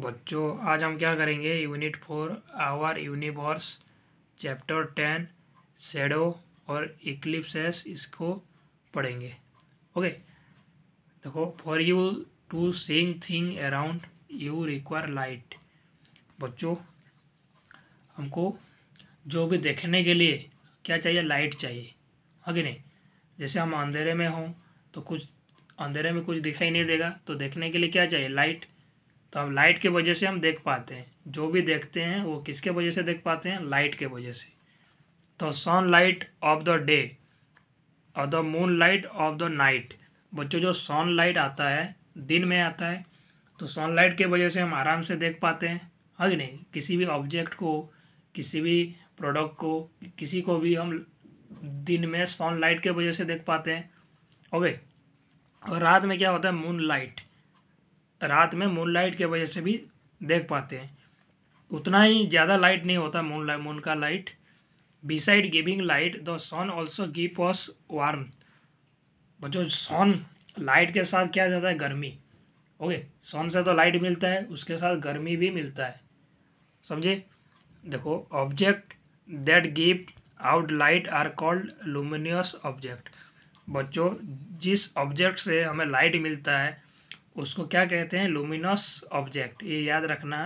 बच्चों आज हम क्या करेंगे unit four our universe chapter ten shadow और इक्लिप्सेस इसको पढ़ेंगे ओके देखो for you to seeing thing around you require light बच्चों हमको जो भी देखने के लिए क्या चाहिए लाइट चाहिए है कि नहीं जैसे हम अंधेरे में हों तो कुछ अंधेरे में कुछ दिखाई नहीं देगा तो देखने के लिए क्या चाहिए लाइट तो अब लाइट की वजह से हम देख पाते हैं जो भी देखते हैं वो किसके वजह से देख पाते हैं लाइट के वजह से तो sun light of the day और the moon light of the night बच्चों जो सन लाइट आता है दिन में आता है तो सन लाइट के वजह से हम आराम से देख पाते हैं है नहीं किसी भी ऑब्जेक्ट को किसी भी प्रोडक्ट को किसी को भी हम दिन में सन लाइट के वजह से देख पाते हैं ओके और रात में क्या होता है मून लाइट रात में मून लाइट की वजह से भी देख पाते हैं उतना ही ज़्यादा लाइट नहीं होता मून लाइट मून का light beside giving light the sun also give us warm जो सन लाइट के साथ क्या जाता है गर्मी ओके सन से तो लाइट मिलता है उसके साथ गर्मी भी मिलता है समझे देखो object that give out light are called luminous object बच्चों जिस ऑब्जेक्ट से हमें लाइट मिलता है उसको क्या कहते हैं लुमिनस ऑब्जेक्ट ये याद रखना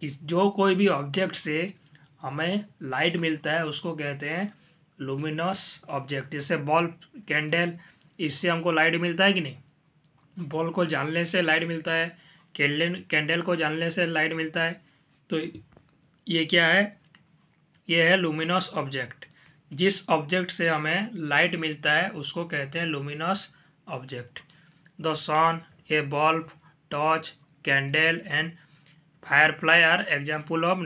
कि जो कोई भी ऑब्जेक्ट से हमें लाइट मिलता है उसको कहते हैं लुमिनस ऑब्जेक्ट जैसे बल्ब कैंडल इससे हमको लाइट मिलता है कि नहीं बॉल को जानने से लाइट मिलता है कैंडल कैंडल को जानने से लाइट मिलता है तो ये क्या है ये है लुमिनस ऑब्जेक्ट जिस ऑब्जेक्ट से हमें लाइट मिलता है उसको कहते हैं luminous object the sun a bulb torch candle and firefly are example of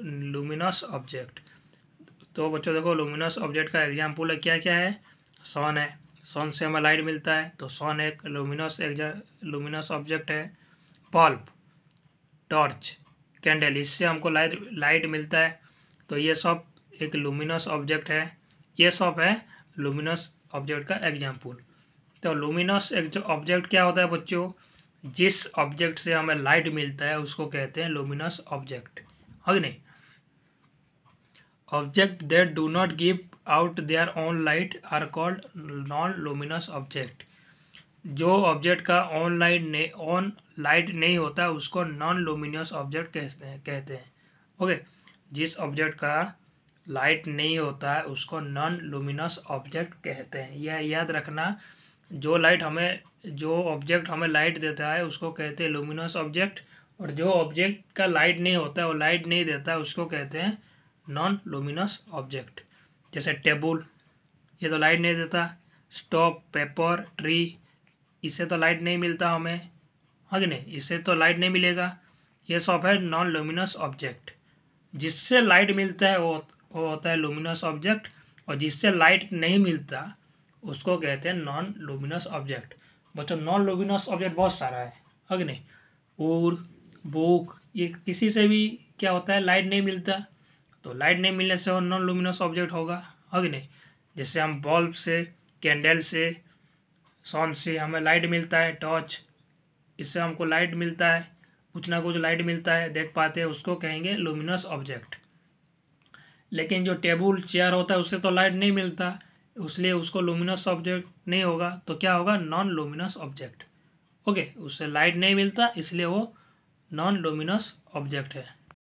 luminous object तो बच्चों देखो लुमिनस ऑब्जेक्ट का एग्जाम्पल है क्या क्या है सन है सन से हमें लाइट मिलता है तो सन एक लुमिनस एग्जाम लुमिनस ऑब्जेक्ट है बल्ब टॉर्च कैंडल इससे हमको लाइट लाइट मिलता है तो ये सब एक लुमिनस ऑब्जेक्ट है ये सब है लुमिनस ऑब्जेक्ट का एग्जाम्पल तो लुमिनस एक जो ऑब्जेक्ट क्या होता है बच्चों जिस ऑब्जेक्ट से हमें लाइट मिलता है उसको कहते हैं लुमिनस ऑब्जेक्ट है नहीं object that do not give out their own light are called non luminous object जो ऑब्जेक्ट का ऑन लाइट ने ऑन लाइट नहीं होता उसको नॉन लुमिनस ऑब्जेक्ट कहते हैं कहते हैं ओके जिस ऑब्जेक्ट का लाइट नहीं होता है उसको नॉन लुमिनस ऑब्जेक्ट कहते हैं यह याद रखना जो लाइट हमें जो ऑब्जेक्ट हमें लाइट देता है उसको कहते हैं लुमिनस ऑब्जेक्ट और जो ऑब्जेक्ट का लाइट नहीं होता है वो लाइट नहीं देता है उसको कहते हैं नॉन लुमिनस ऑब्जेक्ट जैसे टेबल ये तो लाइट नहीं देता स्टॉप पेपर ट्री इससे तो लाइट नहीं मिलता हमें हाँ कि नहीं इससे तो लाइट नहीं मिलेगा ये सब है नॉन लुमिनस ऑब्जेक्ट जिससे लाइट मिलता है वो वो होता है लुमिनस ऑब्जेक्ट और जिससे लाइट नहीं मिलता उसको कहते हैं नॉन लुमिनस ऑब्जेक्ट बच्चों नॉन लुमिनस ऑब्जेक्ट बहुत सारा है अग्नि ऊर बुक ये किसी से भी क्या होता है लाइट नहीं मिलता तो लाइट नहीं मिलने से वो नॉन लुमिनस ऑब्जेक्ट होगा अग्नि जैसे हम बल्ब से कैंडल से सॉन से हमें लाइट मिलता है टॉर्च इससे हमको लाइट मिलता है कुछ ना कुछ लाइट मिलता है देख पाते हैं उसको कहेंगे लुमिनस ऑब्जेक्ट लेकिन जो टेबल चेयर होता है उससे तो लाइट नहीं मिलता उसलिए उसको लुमिनस ऑब्जेक्ट नहीं होगा तो क्या होगा नॉन लुमिनस ऑब्जेक्ट ओके उससे लाइट नहीं मिलता इसलिए वो नॉन लुमिनस ऑब्जेक्ट है